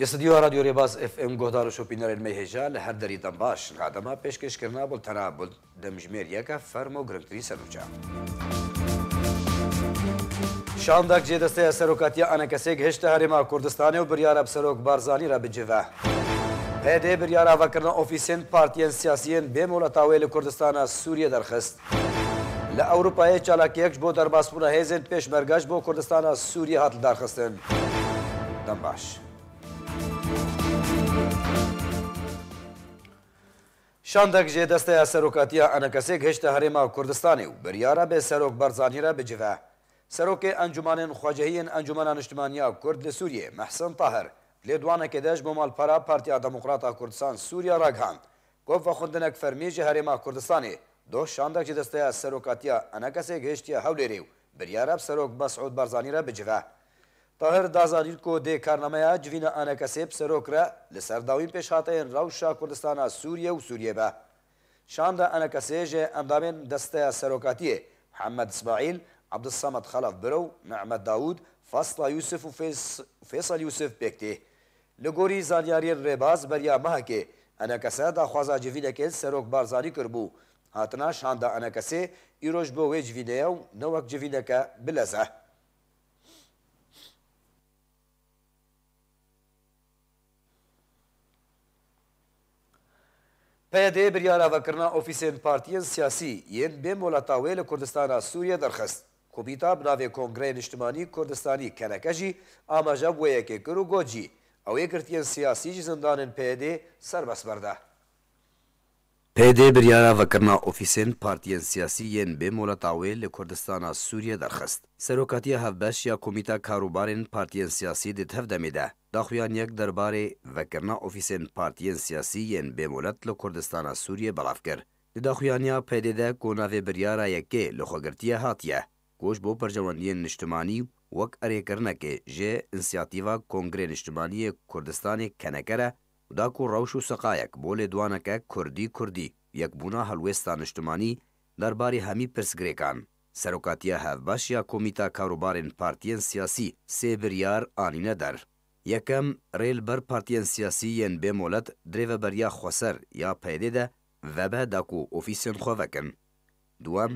یه سدیو رادیو ریباز اف ام گهدار و شوپینر علمی هجا لهر دریدن باش لعدما پیشکش کرنا بل تنابل دمجمیر یکا فرم و گرنگترین سروجا شاندک جه دسته سروکاتیا انکسیگ هشت هرما کردستانی و بریار اب سروک بارزانی را بجوه هده بریار آوا کرنا اوفیسین پارتیین سیاسیین به مولتاوی لکردستان سوریه درخست لأوروپای چالاکیکش بو درباسپونا هیزن پیش برگش بو کردستان سوریه هات درخستن دنباش شاندک جه دسته سروکاتیا انکسی گهشت هریما کردستانی و بریاره به سروک برزانی را بجوه سروک انجمن خواجهی انجمن نشتمانیا کرد لسوریه محسن طاهر لیدوانه که دش بمال پرا پارتیا دموکراتا کردستان سوریا را گهاند گفت و خوندنک فرمی جه هریما کردستانی دو شاندک جه دسته سروکاتیا انکسی گهشتی هولیری و بریاره به سروک مسعود برزانی را بجوه طاهر دازانیر کو دی کارنامه جوینا آنه کسیب سروک را لسرداوین پیش هاتین روشا کردستانا سوریه و سوریه با شاند آنه کسیج دسته سروکاتیه محمد اسماعیل، الصمد خلف برو، نعمت داود، فاصله یوسف و فیصل یوسف بکتی. لگوری زانیاری ریباز بریا ماه که آنه دا خوازا جوینا که سروک بارزانی کربو. هاتنا شاند آنه کسی ایروش بو وی جوینه نوک جوینه که بلزه. PYD biryara vekirina ofîsên partiyên siyasî yên bê molata wê li Kurdistana Sûriye derxist. Komîta bi navê Kongreyê Niştimanî Kurdistanî keneke jî amaje wêyekê kir û got jî ew ê girtiyên siyasî ji zindanên PYD serbest berda. پیدê biryara vekirina ofîsên partiyên siyasî yên Bêmola Tawê li Kurdistana Sûriye derxist. Serokatiya hevbeş ya Komîta Karûbarên Partiyên Siyasî di tevdemê de daxuyan yek derbarê vekirina ofîsên partiyên siyasî yên Bêmolet li Kurdistana Sûriye belav kir. Di daxuyaniya PDD de konavê biryara yekê li xwegirtiye hatiye. Goş bo percewendiyên niştimanî wek erêkirinekê e, jê insiyatîva Kongrê Niştimaniyê Kurdistanê kenekere Daku rewş û seqayek bolê dwanekek Kurdî Kurdî yekbûna helwêsta niştimanî derbarê hemî pirsgirêkan. Serokatiya hevbaş ya Komîta Karobarên Partiyên Siyasî sê biryar anîne der. Yekem rêl ber partiyên siyasî yên bêmolet dirêveberiya xweser ya peydê de vebe daku ofîsên xwe vekin. Duwem,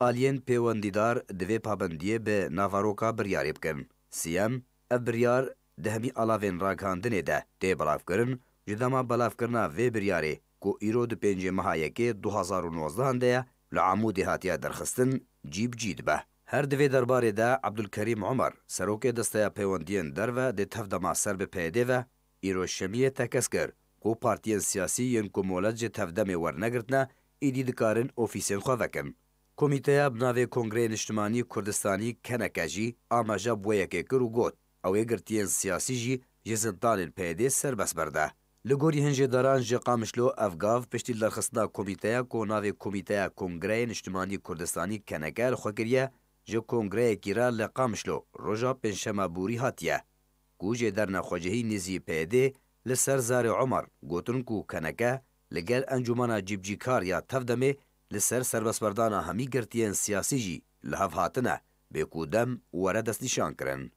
aliyên pêwendîdar divê pabendiyê bi navaroka biryarê bikin. Siyem, ev biryar di hemî alavên rakandinê de tê belavkirin, ji dema belavkirina vê biryarê ku îro di pêncê meha yekê 2019 de ye li Amûdê hatiye derxistin cîbcî dibe. Her divê derbarê de Abdulkerim Omar, serokê desteya peywendiyên derve dê tevdema ser bi PYD ve îro şemiyê tekes kir ku partiyên siyasî yên ku molet ji tevdemê wernegirtine îdî dikarin ofîsên xwe vekin. Komîteya binavê Kongreyê Niştimanî Kurdistanî keneke jî amaja bûyekê kir û got ew ê girtiyên siyasî jî ji zindanên PYD serbest berde. Li gorî hinjêdaran ji Qamişlo Evgav piştî derxistina komîteya ku navê Komîteya Kongreyên Niştimanî Kurdistanî keneke li xwekiriye ji kongreyekî re li Qamişlo roja pênşema borî hatiye. Ku jê dernexwecihî nêzî PYD li ser zarê Omar gotin ku keneke li gel encumana cibcîkar ya tevdemê li ser serbestberdana hemî girtiyên siyasî jî li hev hatine bê ku dem were destnîşan kirin.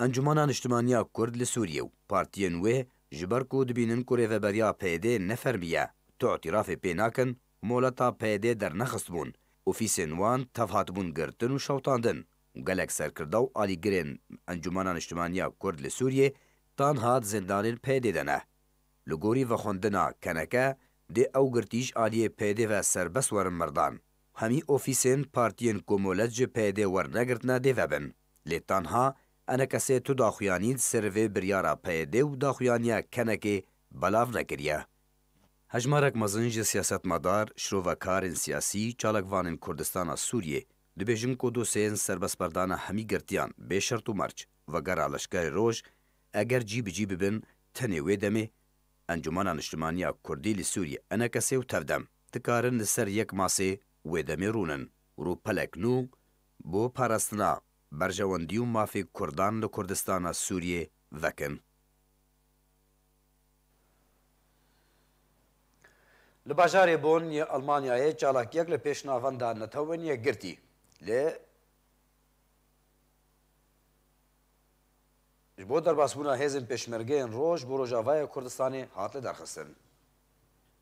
ئەنجومانان نیشتمانیا کورد لە سووریە و پارتیەن وێ ji ber ku dibînin ku rêveberiya PD nefermiye tu îtirafê pê nakin moleta PD dernexist bûn ofîsên wan tev hatbûn girtin û şewtandin gelek serkirda û alîgirên encumana niştimaniya Kurd li Sûriyê tan hat zindanên PD de ne. Li gorî vexwendina keneke dê ew girtîj aliyê PD ve serbest werin mirdan. Hemî ofîsên partiyên komolet ji PD wernegirtine dê vebin. Lê tanha انکسی تو داخویانین سروی بریارا پیده و داخویانیا کنکی بلاو نکریه. هجمارک مزن جه سیاست مدار شروکارین سیاسی چالکوانین کردستان سوریه دبیجن کو دوسین سربس بردان همی گرتیان به شرط و مرچ و گرا لشکر روش اگر جی بجی ببن تنه وی دمه انجمن نشتمانیا کردی لی سوریه انکسی و تفدم دکارن سر یک ماسه وی دمه رونن رو پلک نو بو پارستنا berjewendî û mafê Kurdan li Kurdistana Sûriyê vekin. Li bajarê bon yê Almanyayê çalak yek li pêş navenda Netewên girtî. Lê ji bo derbasbûna hêzên pêşmergeyên roj bi Rojavayê Kurdistanê hat li derxistin.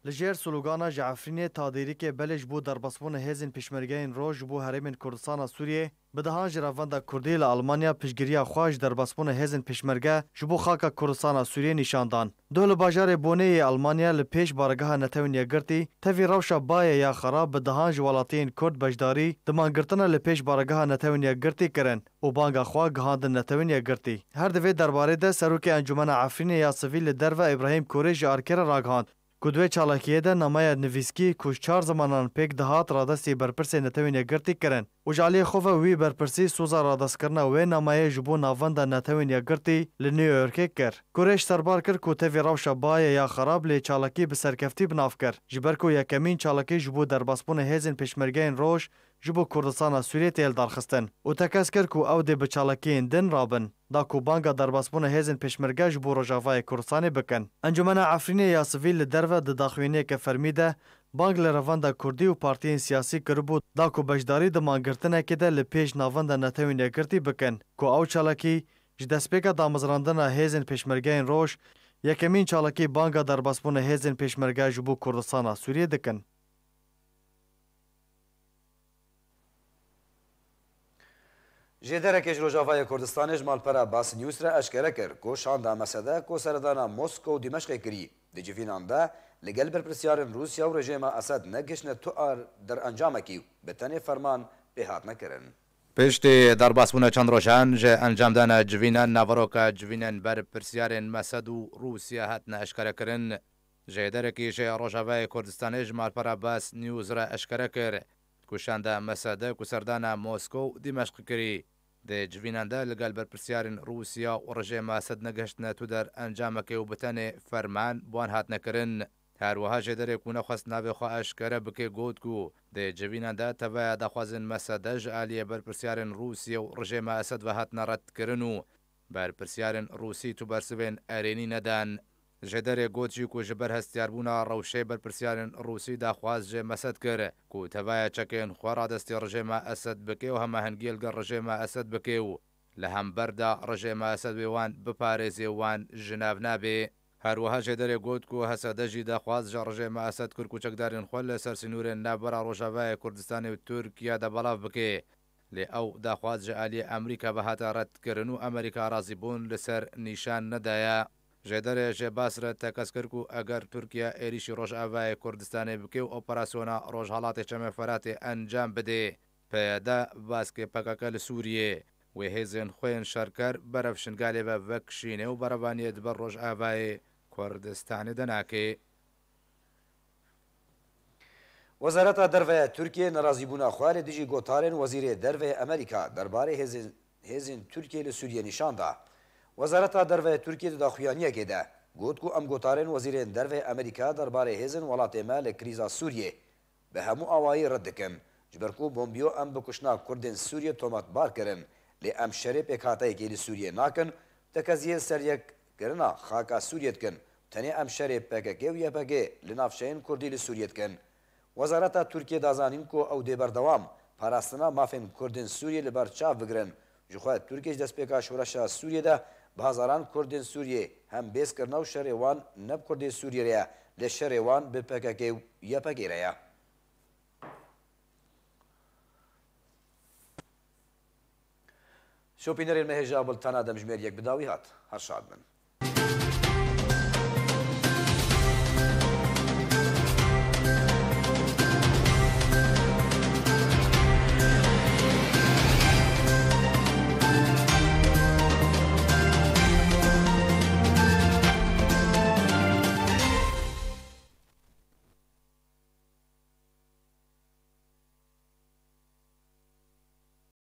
لجیر سلوگانا جعفرینê tadêrîkê belê ji bo derbasbûna hêzên pêşmergeyên ro ji bo herêmên Kurdistana Sûriyê bi dehan jiravenda Kurdî li Almanya piştgiriya xwe ji derbasbûna hêzên pêşmerge ji bo xaka Kurdistana Sûriyê nîşandan. Du li bajarê Boneyê Almanya li pêş bargeha netewên yegirtî tevî rewşa bayê ya xerab bi dehan ji welatiyên Kurd beşdarî dimangirtina li pêş bargeha netewên yegirtî kirin û banga xwe gihandin netewên yegirtî. Her divê derbarê de serokê encumena Efrînê ya sivîl li derve İbrahim Korê ji arkera ragihand Ku divê çalakiyê de namaya nivîskî ku ji çar zimanan pêk dihat radestê berpirsê netewînê girtî kirin. Û ji aliyê xwe ve wî berpirsî soza radestkirina wê namayê ji bo navenda netewînê girtî li New Yorkê kir. Kurê ji serbar kir ku tevê rewşa bayê ya xerab lê çalakî bi serkeftî binav kir. Ji ber ku yekemîn çalakî ji bo derbasbûna hêzên pêşmergeyên roj ji bo Kurdistana Sûriyê tê darxistin. Û tekes kir ku ew dê bi çalakiyên din rabin. دا کوبانګا درباسبونه هیزن پېشمرګه ژ بو روجاوای کورسان بکن انجمن عفرینی یا سویل درو د داخوینه کې فرمیده بانګ له روان د کوردی او پارتین سیاسي ګربو دا کو بشداري د مانګرتنه کې د لپیش ناوند نتهونه ګرتی بکن کو او چالاکی ژ د سپیکا د مزراندنه هیزن پېشمرګه روش یکمین چالاکی بانګا درباسبونه هیزن پېشمرګه ژ بو کورسان سوریه دکن جدرکش روجاوای کردستانش مالپرا باس نیوز را اشکره کرد که شاندا مسده که سردانا موسکو و دمشق کری دی جوینان ده لگل برپرسیارن روسیا و رژیم اسد نگشن تو آر در انجام کی به تنی فرمان پیهات نکرن پشتی در باسبونه چند روشان جه انجام دانه جوینان ناوروکا جوینان بر پرسیارن مسد و روسیا هاتن اشکره کرن جدرکش روجاوای کردستانش مالپرا باس نیوز را اشکره کرد کوشاندە مەسەدە کوسەردانە مۆسکۆ و دیمەشق کری دەجوینەندە لەگەل بەرپرسیارن رووسیا و ڕژێ ماسەد نەگەشتنە تو دەر ئەنجامەکەی و بتەنێ فەرمان بوان هات نەکردن. هەروەها ژێدەرێک و نەخواست ناوێخوا ئاشکەرە بکێ گوت و دێجبینەدا تەڤە دەخوازن مەسەدەژ ئالیە بەرپرسیارن رووسیا و ڕژێمە ئەسد بە هات نەڕەتکردن و بەرپرسیارن رووسی تو بەرسبێن ئەرێنی نەدان ژێدەرێ گۆچی و ژە بەر هەستیاربوونا ڕەوشەی بەرپرسیارن ڕووسی داخوازێ مەسەد کرد کوتەبایە چەکێن خوارادەستی ڕژێمە ئەسد بکێ و هەمەهنگگیلگە ڕژێمە ئەسد بکێ و لە هەمبەردا ڕژێمە ئەسد وێوان بپارێزێوان ژناو نابێ. هەروەها ژێدەرێ گوت و هەسەدەژی دەخواست ژە ڕژێمە ئەسد کورک و چەکدارن خۆل لە سەر سنوورێن نابرا ڕۆژاوایە کوردستانی و تورکیا دەبڵاو بکێ. لێ ئەو داخوازجە ئالی ئەمریکا بە هاتە ڕەتکردن و ئەمریکا ڕازی بوون لەسەر نیشان نەدایە. ژێدەرێ ژێباسرە تەکەسکرد و ئەگەر تورکیا عێریشی ڕۆژئاوای کوردستانی بکە و ئۆپەراسۆنا ڕۆژهڵاتی چەمە فەراتێ ئەنجام بدێ پەیەدا باسکێ پەکەکە لە سووریێ وێ هێزێن خوێن شەرکەر بەرەف شنگالێ بە ڤەکشینێ و بەرەبانیت بە ڕۆژئاوای کوردستانی دەناکێ. وەزارەتە دەرڤەیە تورکیە نەڕازی بوونا خوارێ دژی گۆتارێن وەزیرێ دەرڤێ ئەمریکا دەربارەی هێزین تورکیە لە سووریە نیشاندا. Wezareta Derve Tirkiyê di daxuyaniyekê de got ku em gotarên Wezîrên Derve Amerîka derbarê hêzên welatê me li krîza Sûriyê bi hemû awayî red dikin ji ber ku bombiyo em bi kuşna Kurdên Sûriye tomatbar kirin lê em şerê pêkhateyekê li Sûriyê nakin tekeziyê seryekirina xaka Sûriyê dikin tenê em şerê PKK û YPG li navşeyên Kurdî li Sûriyê dikin. Wezareta Tirkiyê dazanin ku ew dê berdewam parastina mafên Kurdên Sûriyê li ber çav bigirin. Ji xwe Tirkiye ji destpêka Şoreşa Sûriyê de بازاران کوردên Sûriyê hem bêzkirina û şerê wan neb Kurdê Sûriyê re ye lê şerê wan bi PKK û YPG re ye. Şopînerên me hêja bultana demjmeriyek bi dawî hat her şad min.